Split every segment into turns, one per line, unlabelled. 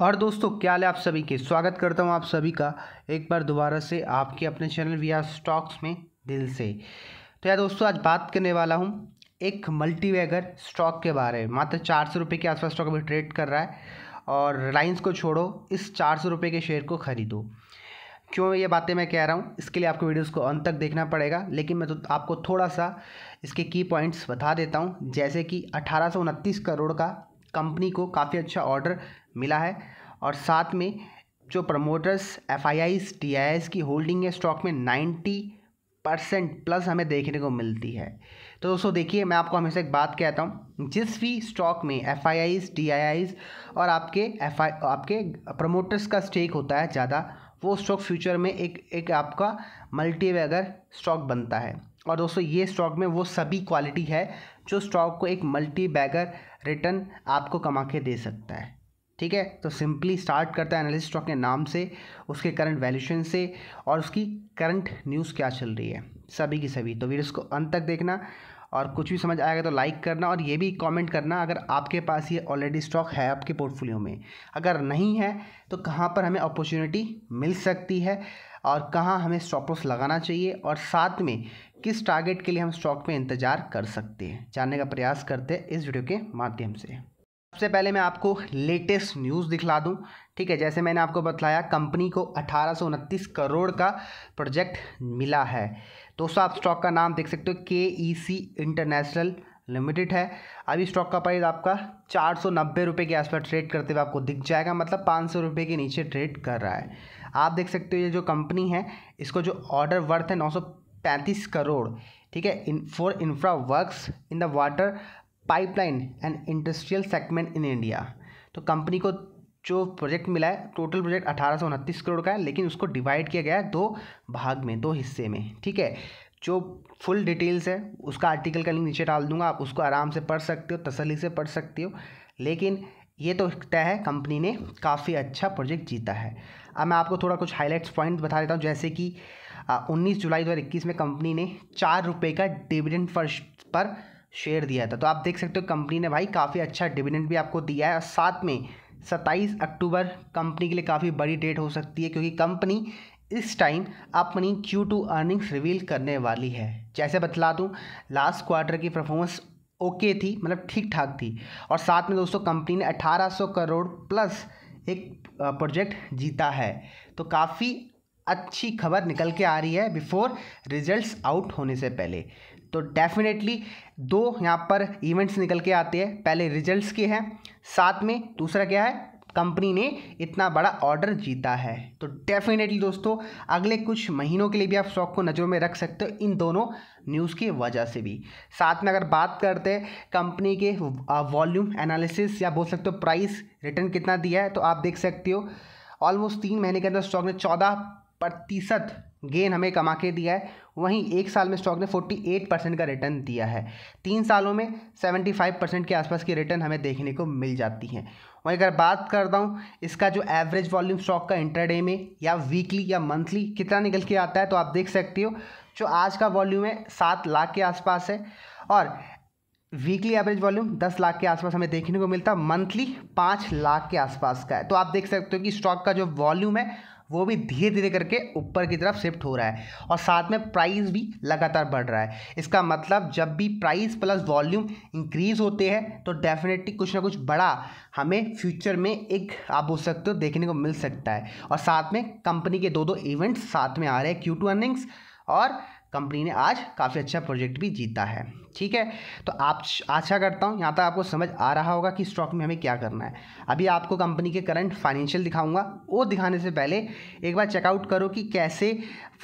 और दोस्तों क्या हाल है आप सभी के स्वागत करता हूं आप सभी का एक बार दोबारा से आपके अपने चैनल वी स्टॉक्स में दिल से तो यार दोस्तों आज बात करने वाला हूं एक मल्टीवेगर स्टॉक के बारे में मात्र चार सौ रुपये के आसपास स्टॉक अभी ट्रेड कर रहा है और रिलायंस को छोड़ो इस चार सौ रुपये के शेयर को खरीदो क्यों ये बातें मैं कह रहा हूँ इसके लिए आपको वीडियोज़ को अंत तक देखना पड़ेगा लेकिन मैं तो आपको थोड़ा सा इसके की पॉइंट्स बता देता हूँ जैसे कि अठारह करोड़ का कंपनी को काफ़ी अच्छा ऑर्डर मिला है और साथ में जो promoters F I Is T I की होल्डिंग है स्टॉक में नाइन्टी परसेंट प्लस हमें देखने को मिलती है तो दोस्तों देखिए मैं आपको हमेशा एक बात कहता हूँ जिस भी स्टॉक में F I Is T I Is और आपके एफ आई आपके प्रमोटर्स का स्टेक होता है ज़्यादा वो स्टॉक फ्यूचर में एक एक आपका मल्टी वेगर स्टॉक बनता है और दोस्तों ये स्टॉक में वो सभी क्वालिटी है जो स्टॉक को एक मल्टी बैगर रिटर्न आपको कमा के दे सकता है ठीक है तो सिंपली स्टार्ट करता है एनालिस्ट स्टॉक के नाम से उसके करंट वैल्यूशन से और उसकी करंट न्यूज़ क्या चल रही है सभी की सभी तो वीडियोस को अंत तक देखना और कुछ भी समझ आएगा तो लाइक करना और ये भी कमेंट करना अगर आपके पास ये ऑलरेडी स्टॉक है आपके पोर्टफोलियो में अगर नहीं है तो कहाँ पर हमें अपॉर्चुनिटी मिल सकती है और कहाँ हमें स्टॉप लॉस लगाना चाहिए और साथ में किस टारगेट के लिए हम स्टॉक में इंतज़ार कर सकते हैं जानने का प्रयास करते हैं इस वीडियो के माध्यम से सबसे पहले मैं आपको लेटेस्ट न्यूज़ दिखला दूं ठीक है जैसे मैंने आपको बताया कंपनी को अठारह करोड़ का प्रोजेक्ट मिला है दोस्तों आप स्टॉक का नाम देख सकते हो के ई सी इंटरनेशनल लिमिटेड है अभी स्टॉक का प्राइस आपका चार सौ नब्बे रुपये के आसपास ट्रेड करते हुए आपको दिख जाएगा मतलब पाँच सौ रुपये के नीचे ट्रेड कर रहा है आप देख सकते हो ये जो कंपनी है इसको जो ऑर्डर वर्थ है नौ सौ पैंतीस करोड़ ठीक है in for infra works in the water pipeline and industrial segment in India तो कंपनी को जो प्रोजेक्ट मिला है टोटल प्रोजेक्ट अठारह करोड़ का है लेकिन उसको डिवाइड किया गया है दो भाग में दो हिस्से में ठीक है जो फुल डिटेल्स है उसका आर्टिकल का लिंक नीचे डाल दूंगा आप उसको आराम से पढ़ सकते हो तसली से पढ़ सकते हो लेकिन ये तो तय है कंपनी ने काफ़ी अच्छा प्रोजेक्ट जीता है अब मैं आपको थोड़ा कुछ हाईलाइट्स पॉइंट बता देता हूँ जैसे कि उन्नीस जुलाई दो में कंपनी ने चार रुपये का डिविडेंड फर्श पर शेयर दिया था तो आप देख सकते हो कंपनी ने भाई काफ़ी अच्छा डिविडेंड भी आपको दिया है और साथ में सत्ताईस अक्टूबर कंपनी के लिए काफ़ी बड़ी डेट हो सकती है क्योंकि कंपनी इस टाइम अपनी क्यू टू अर्निंग्स रिवील करने वाली है जैसे बतला दूँ लास्ट क्वार्टर की परफॉर्मेंस ओके थी मतलब ठीक ठाक थी और साथ में दोस्तों कंपनी ने 1800 करोड़ प्लस एक प्रोजेक्ट जीता है तो काफ़ी अच्छी खबर निकल के आ रही है बिफोर रिजल्ट्स आउट होने से पहले तो डेफिनेटली दो यहाँ पर इवेंट्स निकल के आते हैं पहले रिजल्ट्स के हैं साथ में दूसरा क्या है कंपनी ने इतना बड़ा ऑर्डर जीता है तो डेफिनेटली दोस्तों अगले कुछ महीनों के लिए भी आप स्टॉक को नज़रों में रख सकते हो इन दोनों न्यूज़ की वजह से भी साथ में अगर बात करते हैं कंपनी के वॉल्यूम एनालिसिस या बोल सकते हो प्राइस रिटर्न कितना दिया है तो आप देख सकते हो ऑलमोस्ट तीन महीने के अंदर स्टॉक ने चौदह प्रतिशत गेन हमें कमा के दिया है वहीं एक साल में स्टॉक ने 48 परसेंट का रिटर्न दिया है तीन सालों में 75 परसेंट के आसपास की रिटर्न हमें देखने को मिल जाती है वहीं अगर बात करता हूँ इसका जो एवरेज वॉल्यूम स्टॉक का इंटरडे में या वीकली या मंथली कितना निकल के आता है तो आप देख सकते हो जो आज का वॉल्यूम है सात लाख के आसपास है और वीकली एवरेज वॉल्यूम दस लाख के आसपास हमें देखने को मिलता है मंथली पाँच लाख के आसपास का है तो आप देख सकते हो कि स्टॉक का जो वॉल्यूम है वो भी धीरे धीरे करके ऊपर की तरफ शिफ्ट हो रहा है और साथ में प्राइस भी लगातार बढ़ रहा है इसका मतलब जब भी प्राइस प्लस वॉल्यूम इंक्रीज़ होते हैं तो डेफिनेटली कुछ ना कुछ बड़ा हमें फ्यूचर में एक आप बोल सकते हो देखने को मिल सकता है और साथ में कंपनी के दो दो इवेंट्स साथ में आ रहे हैं क्यू टू अर्निंग्स और कंपनी ने आज काफ़ी अच्छा प्रोजेक्ट भी जीता है ठीक है तो आप आशा करता हूँ यहाँ तक आपको समझ आ रहा होगा कि स्टॉक में हमें क्या करना है अभी आपको कंपनी के करंट फाइनेंशियल दिखाऊंगा वो दिखाने से पहले एक बार चेकआउट करो कि कैसे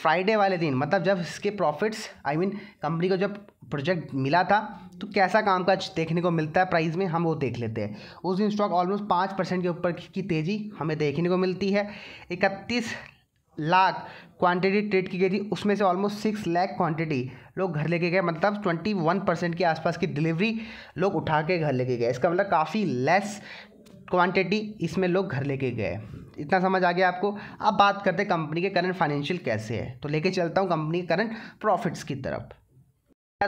फ्राइडे वाले दिन मतलब जब इसके प्रॉफिट्स आई मीन कंपनी को जब प्रोजेक्ट मिला था तो कैसा काम काज देखने को मिलता है प्राइस में हम वो देख लेते हैं उस दिन स्टॉक ऑलमोस्ट पाँच परसेंट के ऊपर की तेज़ी हमें देखने को मिलती है इकतीस लाख क्वांटिटी ट्रेड की गई थी उसमें से ऑलमोस्ट सिक्स लाख क्वांटिटी लोग घर लेके गए मतलब ट्वेंटी वन परसेंट के आसपास की डिलीवरी लोग उठा के घर लेके गए इसका मतलब काफ़ी लेस क्वांटिटी इसमें लोग घर लेके गए इतना समझ आ गया आपको अब बात करते हैं कंपनी के करंट फाइनेंशियल कैसे है तो लेके चलता हूँ कंपनी के करंट प्रॉफिट्स की तरफ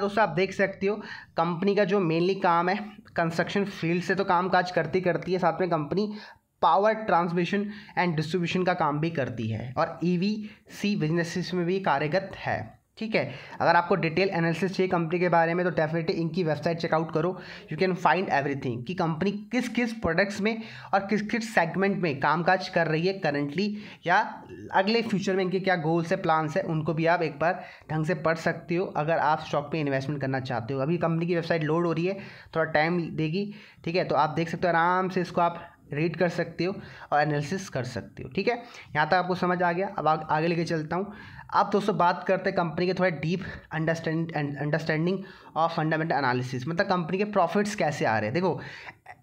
दोस्तों आप देख सकते हो कंपनी का जो मेनली काम है कंस्ट्रक्शन फील्ड से तो काम काज करती करती है साथ में company power transmission and distribution का काम भी करती है और ई सी बिजनेसिस में भी कार्यरत है ठीक है अगर आपको डिटेल एनालिसिस चाहिए कंपनी के बारे में तो डेफिनेटली इनकी वेबसाइट चेकआउट करो यू कैन फाइंड एवरीथिंग कि कंपनी किस किस प्रोडक्ट्स में और किस किस सेगमेंट में कामकाज कर रही है करंटली या अगले फ्यूचर में इनके क्या गोल्स है प्लान्स है उनको भी आप एक बार ढंग से पढ़ सकते हो अगर आप स्टॉक में इन्वेस्टमेंट करना चाहते हो अभी कंपनी की वेबसाइट लोड हो रही है थोड़ा टाइम देगी ठीक है तो आप देख सकते हो आराम से इसको आप रीड कर सकते हो और एनालिसिस कर सकते हो ठीक है यहाँ तक आपको समझ आ गया अब आ, आगे लेके चलता हूँ अब दोस्तों बात करते हैं कंपनी के थोड़ा deep understand understanding of fundamental analysis मतलब कंपनी के प्रॉफिट्स कैसे आ रहे हैं देखो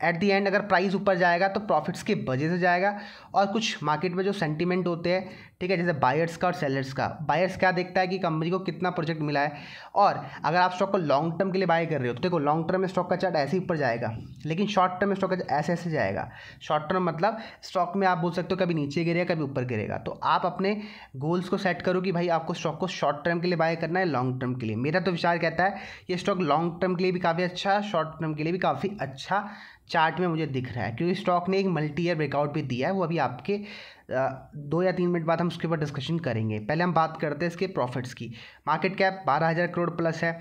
एट दी एंड अगर प्राइस ऊपर जाएगा तो प्रॉफिट्स की वजह से जाएगा और कुछ मार्केट में जो सेंटीमेंट होते हैं ठीक है जैसे बायर्स का और सेलर्स का बायर्स क्या देखता है कि कंपनी को कितना प्रोजेक्ट मिला है और अगर आप स्टॉक को लॉन्ग टर्म के लिए बाय कर रहे हो तो देखो लॉन्ग टर्म में स्टॉक का चार्ट ऐसे ऊपर जाएगा लेकिन शॉर्ट टर्म में स्टॉक का ऐसे ऐसे जाएगा शॉर्ट टर्म मतलब स्टॉक में आप बोल सकते हो कभी नीचे गिरेगा कभी ऊपर गिरेगा तो आप अपने गोल्स को सेट करो कि भाई आपको स्टॉक को शॉर्ट टर्म के लिए बाय करना है लॉन्ग टर्म के लिए मेरा तो विचार कहता है ये स्टॉक लॉन्ग टर्म के लिए भी काफ़ी अच्छा शॉर्ट टर्म के लिए भी काफ़ी अच्छा चार्ट में मुझे दिख रहा है क्योंकि स्टॉक ने एक मल्टी ईयर ब्रेकआउट भी दिया है वो अभी आपके दो या तीन मिनट बाद हम उसके ऊपर डिस्कशन करेंगे पहले हम बात करते हैं इसके प्रॉफिट्स की मार्केट कैप बारह हज़ार करोड़ प्लस है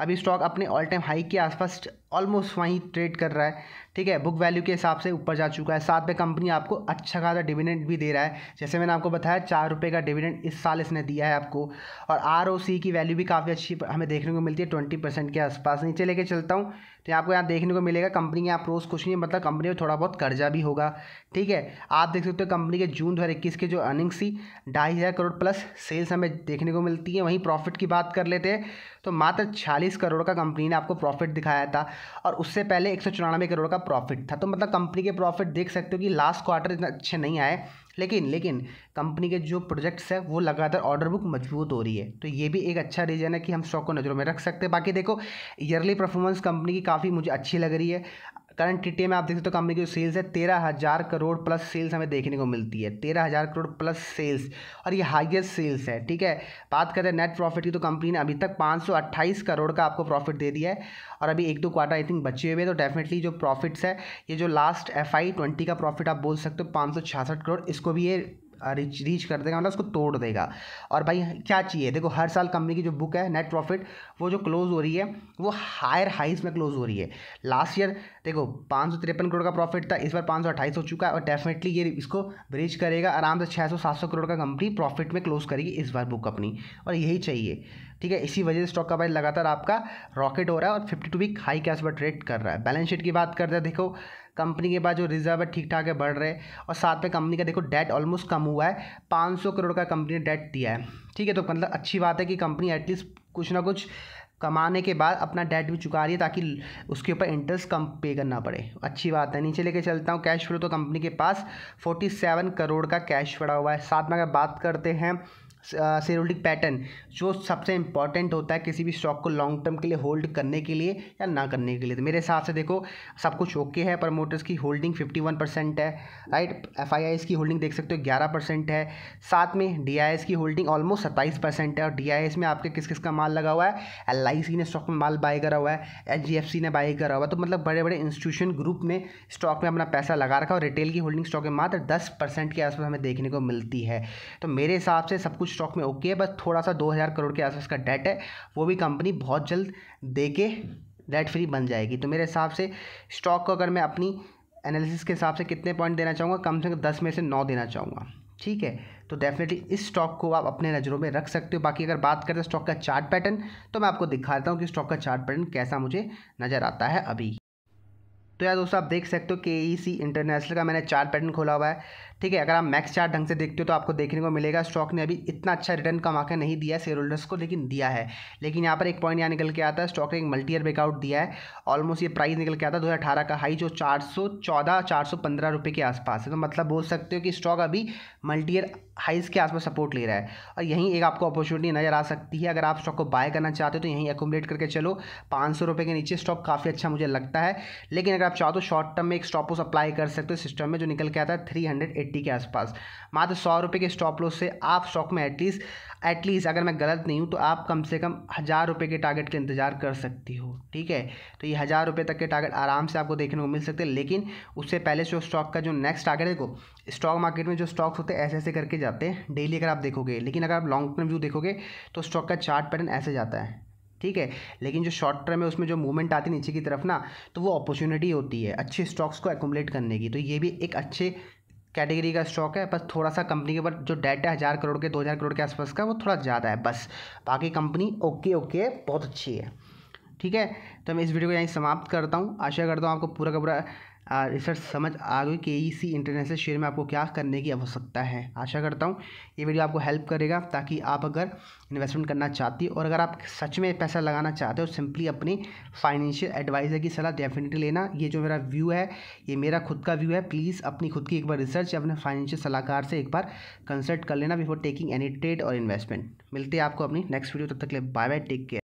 अभी स्टॉक अपने ऑल टाइम हाई के आसपास ऑलमोस्ट वहीं ट्रेड कर रहा है ठीक है बुक वैल्यू के हिसाब से ऊपर जा चुका है साथ में कंपनी आपको अच्छा खासा डिविडेंड भी दे रहा है जैसे मैंने आपको बताया चार रुपये का डिविडेंड इस साल इसने दिया है आपको और आर की वैल्यू भी काफ़ी अच्छी हमें देखने को मिलती है ट्वेंटी परसेंट के आसपास नीचे लेके चलता हूँ तो आपको यहाँ देखने को मिलेगा कंपनी के यहाँ कुछ नहीं मतलब कंपनी में थोड़ा बहुत कर्जा भी होगा ठीक है आप देख सकते हो कंपनी के जून दो के जो अर्निंग्स थी ढाई हज़ार करोड़ प्लस सेल्स हमें देखने को मिलती है वहीं प्रॉफिट की बात कर लेते हैं तो मात्र छियालीस चालीस करोड़ का कंपनी ने आपको प्रॉफिट दिखाया था और उससे पहले एक करोड़ का प्रॉफिट था तो मतलब कंपनी के प्रॉफिट देख सकते हो कि लास्ट क्वार्टर इतना अच्छे नहीं आए लेकिन लेकिन कंपनी के जो प्रोजेक्ट्स हैं वो लगातार ऑर्डर बुक मजबूत हो रही है तो ये भी एक अच्छा रीज़न है कि हम स्टॉक को नज़रों में रख सकते हैं बाकी देखो ईयरली परफॉर्मेंस कंपनी की काफ़ी मुझे अच्छी लग रही है करंट टी में आप देख सकते हो कंपनी की जो सेल्स है तेरह हज़ार करोड़ प्लस सेल्स हमें देखने को मिलती है तेरह हज़ार करोड़ प्लस सेल्स और ये हाईएस्ट सेल्स है ठीक है बात करें नेट प्रॉफिट की तो कंपनी ने अभी तक पाँच सौ अट्ठाईस करोड़ का आपको प्रॉफिट दे दिया है और अभी एक दो क्वार्टर आई थिंक बचे हुए तो डेफिनेटली जो प्रॉफिट्स है ये जो लास्ट एफ आई ट्वेंटी का प्रॉफिट आप बोल सकते हो पाँच सौ छियासठ करोड़ इसको भी ये रीच रीच कर देगा मतलब उसको तोड़ देगा और भाई क्या चाहिए देखो हर साल कंपनी की जो बुक है नेट प्रॉफिट वो जो क्लोज़ हो रही है वो हायर हाइज में क्लोज़ हो रही है लास्ट ईयर देखो पाँच सौ तिरपन करोड़ का प्रॉफिट था इस बार पाँच सौ अट्ठाईस हो चुका है और डेफिनेटली ये इसको ब्रिज करेगा आराम से छः सौ सात सौ करोड़ का कंपनी प्रॉफिट में क्लोज़ करेगी इस बार बुक अपनी और यही चाहिए ठीक है इसी वजह से स्टॉक का भाई लगातार आपका रॉकेट हो रहा है और फिफ्टी टू वीक हाई कैश पर ट्रेड कर रहा है बैलेंस शीट की बात करते हैं देखो कंपनी के पास जो रिजर्व है ठीक ठाक है बढ़ रहे और साथ में कंपनी का देखो डेट ऑलमोस्ट कम हुआ है 500 करोड़ का कंपनी ने डेट दिया है ठीक है तो मतलब अच्छी बात है कि कंपनी एटलीस्ट कुछ ना कुछ कमाने के बाद अपना डेट भी चुका रही है ताकि उसके ऊपर इंटरेस्ट कम पे करना पड़े अच्छी बात है नीचे लेके चलता हूँ कैश फ्लो तो कंपनी के पास 47 करोड़ का कैश पड़ा हुआ है साथ में अगर बात करते हैं होल्डिंग पैटर्न जो सबसे इंपॉर्टेंट होता है किसी भी स्टॉक को लॉन्ग टर्म के लिए होल्ड करने के लिए या ना करने के लिए तो मेरे हिसाब से देखो सब कुछ ओके है प्रमोटर्स की होल्डिंग फिफ्टी वन परसेंट है राइट एफ की होल्डिंग देख सकते हो ग्यारह परसेंट है साथ में डी की होल्डिंग ऑलमोस्ट सत्ताईस परसेंट है और डी में आपके किस किस का माल लगा हुआ है एल ने स्टॉक में माल बाई करा हुआ है एच ने बाई करा हुआ तो मतलब बड़े बड़े इंस्टीट्यूशन ग्रुप में स्टॉक में अपना पैसा लगा रखा और रिटेल की होल्डिंग स्टॉक में मात्र दस के आसपास हमें देखने को मिलती है तो मेरे हिसाब से सब कुछ स्टॉक में ओके है बस थोड़ा सा दो हज़ार करोड़ के आसपास का डेट है वो भी कंपनी बहुत जल्द दे के डेट फ्री बन जाएगी तो मेरे हिसाब से स्टॉक को अगर मैं अपनी एनालिसिस के हिसाब से कितने पॉइंट देना चाहूँगा कम से कम दस में से नौ देना चाहूँगा ठीक है तो डेफिनेटली इस स्टॉक को आप अपने नज़रों में रख सकते हो बाकी अगर बात करें स्टॉक का चार्ट पैटर्न तो मैं आपको दिखा देता हूँ कि स्टॉक का चार्ट पैटर्न कैसा मुझे नज़र आता है अभी तो यार दोस्तों आप देख सकते हो के ई सी इंटरनेशनल का मैंने चार्ट पैटर्न खोला हुआ है ठीक है अगर आप मैक्स चार्ट ढंग से देखते हो तो आपको देखने को मिलेगा स्टॉक ने अभी इतना अच्छा रिटर्न कमा के नहीं दिया शेयर होल्डर्स को लेकिन दिया है लेकिन यहाँ पर एक पॉइंट यहाँ निकल के आता है स्टॉक ने एक मल्टी ईयर ब्रेकआउट दिया है ऑलमोस्ट ये प्राइस निकल के आता है दो का हाई जो चार सौ चौदह चार सौ पंद्रह रुपये के आसपास है तो मतलब बोल सकते हो कि स्टॉक अभी मल्टी हाइज के आसपास सपोर्ट ले रहा है और यहीं एक आपको अपॉर्चुनिटी नज़र आ सकती है अगर आप स्टॉक को बाय करना चाहते हो तो यहीं एकोमोडेट करके चलो पाँच सौ रुपये के नीचे स्टॉक काफ़ी अच्छा मुझे लगता है लेकिन अगर आप चाहो तो शॉर्ट टर्म में एक स्टॉप को अप्लाई कर सकते हो सिस्टम में जो निकल के आता है थ्री हंड्रेड एट्टी के आसपास मात्र सौ रुपये के स्टॉप लॉस से आप स्टॉक में एटलीस्ट एटलीस्ट अगर मैं गलत नहीं हूँ तो आप कम से कम हज़ार रुपये के टारगेट का इंतजार कर सकती हो ठीक है तो ये हज़ार रुपये तक के टारगेट आराम से आपको देखने को मिल सकते हैं लेकिन उससे पहले जो स्टॉक का जो नेक्स्ट टारगेट देखो स्टॉक मार्केट में जो स्टॉक्स होते हैं ऐसे ऐसे करके जाते हैं डेली अगर आप देखोगे लेकिन अगर आप लॉन्ग टर्म व्यू देखोगे तो स्टॉक का चार्ट पैटर्न ऐसे जाता है ठीक है लेकिन जो शॉर्ट टर्म है उसमें जो मूवमेंट आती है नीचे की तरफ ना तो वो अपॉर्चुनिटी होती है अच्छे स्टॉक्स को एकोमलेट करने की तो ये भी एक अच्छे कैटेगरी का स्टॉक है बस थोड़ा सा कंपनी के ऊपर जो डेट है हज़ार करोड़ के दो हज़ार करोड़ के आसपास का वो थोड़ा ज़्यादा है बस बाकी कंपनी ओके ओके है बहुत अच्छी है ठीक है तो मैं इस वीडियो को यहीं समाप्त करता हूँ आशा करता हूँ आपको पूरा का पूरा रिसर्च समझ आ गई कि इसी इंटरनेशनल शेयर में आपको क्या करने की आवश्यकता है आशा करता हूँ ये वीडियो आपको हेल्प करेगा ताकि आप अगर इन्वेस्टमेंट करना चाहती और अगर आप सच में पैसा लगाना चाहते हो सिंपली अपनी फाइनेंशियल एडवाइज़र की सलाह डेफिनेटली लेना ये जो मेरा व्यू है ये मेरा खुद का व्यू है प्लीज़ अपनी खुद की एक बार रिसर्च अपने फाइनेंशियल सलाहकार से एक बार कंसल्ट कर लेना बिफोर टेकिंग एनी ट्रेड और इन्वेस्टमेंट मिलते हैं आपको अपनी नेक्स्ट वीडियो तब तक ले बाय बाय टेक केयर